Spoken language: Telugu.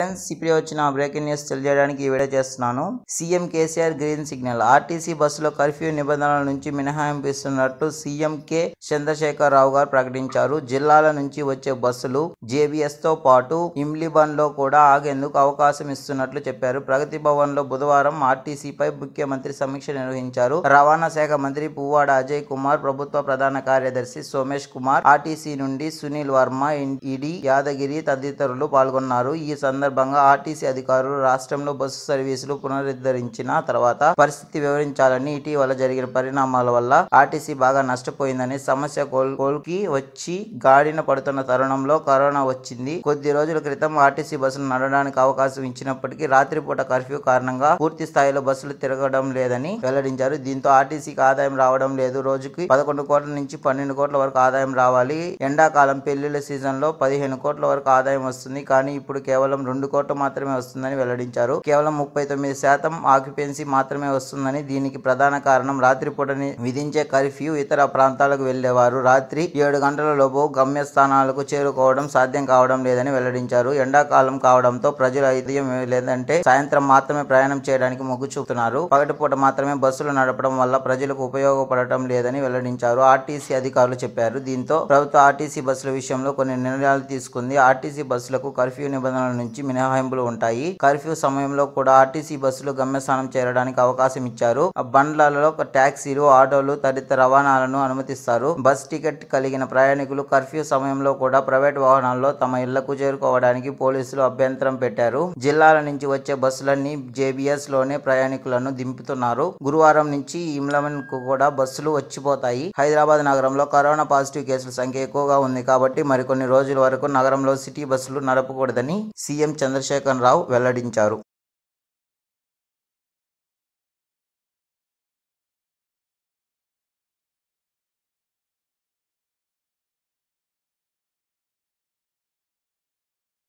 ఫ్రెండ్స్ ఇప్పుడే వచ్చిన బ్రేకింగ్ న్యూస్ తెలియజేయడానికి ఈ వీడియో చేస్తున్నాను CM KCR green signal RTC బస్సులో కర్ఫ్యూ నిబంధనల నుంచి మినహాయింపిస్తున్నట్టు ఇస్తున్నట్లు సీఎం కె చంద్రశేఖర్ రావు గారు ప్రకటించారు జిల్లాల నుంచి వచ్చే బస్సులు జేబీఎస్ తో పాటు ఇమ్లిబన్ లో కూడా ఆగేందుకు అవకాశం ఇస్తున్నట్లు చెప్పారు ప్రగతి భవన్ లో బుధవారం ఆర్టీసీపై ముఖ్యమంత్రి సమీక్ష నిర్వహించారు రవాణా శాఖ మంత్రి పువ్వాడ అజయ్ కుమార్ ప్రభుత్వ ప్రధాన కార్యదర్శి సోమేష్ కుమార్ ఆర్టీసీ నుండి సునీల్ వర్మ ఇడి యాదగిరి తదితరులు పాల్గొన్నారు ఈ సందర్భంగా సందర్భంగా ఆర్టీసీ అధికారులు రాష్ట్రంలో బస్సు సర్వీసులు పునరుద్ధరించిన తర్వాత పరిస్థితి వివరించాలని ఇటీవల జరిగిన పరిణామాల వల్ల ఆర్టీసీ బాగా నష్టపోయిందని సమస్య కోల్కి వచ్చి గాడిన పడుతున్న తరుణంలో కరోనా వచ్చింది కొద్ది రోజుల క్రితం ఆర్టీసీ బస్సులు నడవడానికి అవకాశం ఇచ్చినప్పటికీ రాత్రిపూట కర్ఫ్యూ కారణంగా పూర్తి స్థాయిలో బస్సులు తిరగడం లేదని వెల్లడించారు దీంతో ఆర్టీసీకి ఆదాయం రావడం లేదు రోజుకి పదకొండు కోట్ల నుంచి పన్నెండు కోట్ల వరకు ఆదాయం రావాలి ఎండాకాలం పెళ్లిళ్ల సీజన్ లో పదిహేను కోట్ల వరకు ఆదాయం వస్తుంది కానీ ఇప్పుడు కేవలం రెండు రెండు కోట్ల మాత్రమే వస్తుందని వెల్లడించారు కేవలం ముప్పై తొమ్మిది శాతం ఆక్యుపెన్సీ మాత్రమే వస్తుందని దీనికి ప్రధాన కారణం రాత్రిపూటని విధించే కర్ఫ్యూ ఇతర ప్రాంతాలకు వెళ్లేవారు రాత్రి ఏడు గంటల లోపు గమ్యస్థానాలకు చేరుకోవడం సాధ్యం కావడం లేదని వెల్లడించారు ఎండాకాలం కావడంతో ప్రజలు ఐదయం లేదంటే సాయంత్రం మాత్రమే ప్రయాణం చేయడానికి మొగ్గు చూపుతున్నారు పగటిపూట మాత్రమే బస్సులు నడపడం వల్ల ప్రజలకు ఉపయోగపడటం లేదని వెల్లడించారు ఆర్టీసీ అధికారులు చెప్పారు దీంతో ప్రభుత్వ ఆర్టీసీ బస్సుల విషయంలో కొన్ని నిర్ణయాలు తీసుకుంది ఆర్టీసీ బస్సులకు కర్ఫ్యూ నిబంధనల నుంచి మినహాయింపులు ఉంటాయి కర్ఫ్యూ సమయంలో కూడా ఆర్టీసీ బస్సులు గమ్యస్థానం చేరడానికి అవకాశం ఇచ్చారు బండ్లలో ట్యాక్సీలు ఆటోలు తదితర రవాణాలను అనుమతిస్తారు బస్ టికెట్ కలిగిన ప్రయాణికులు కర్ఫ్యూ సమయంలో కూడా ప్రైవేట్ వాహనాల్లో తమ ఇళ్లకు చేరుకోవడానికి పోలీసులు అభ్యంతరం పెట్టారు జిల్లాల నుంచి వచ్చే బస్సులన్నీ జేబీఎస్ లోనే ప్రయాణికులను దింపుతున్నారు గురువారం నుంచి ఇమ్లమన్ కు కూడా బస్సులు వచ్చిపోతాయి హైదరాబాద్ నగరంలో కరోనా పాజిటివ్ కేసుల సంఖ్య ఎక్కువగా ఉంది కాబట్టి మరికొన్ని రోజుల వరకు నగరంలో సిటీ బస్సులు నడపకూడదని సీఎం చంద్రశేఖరరావు వెల్లడించారు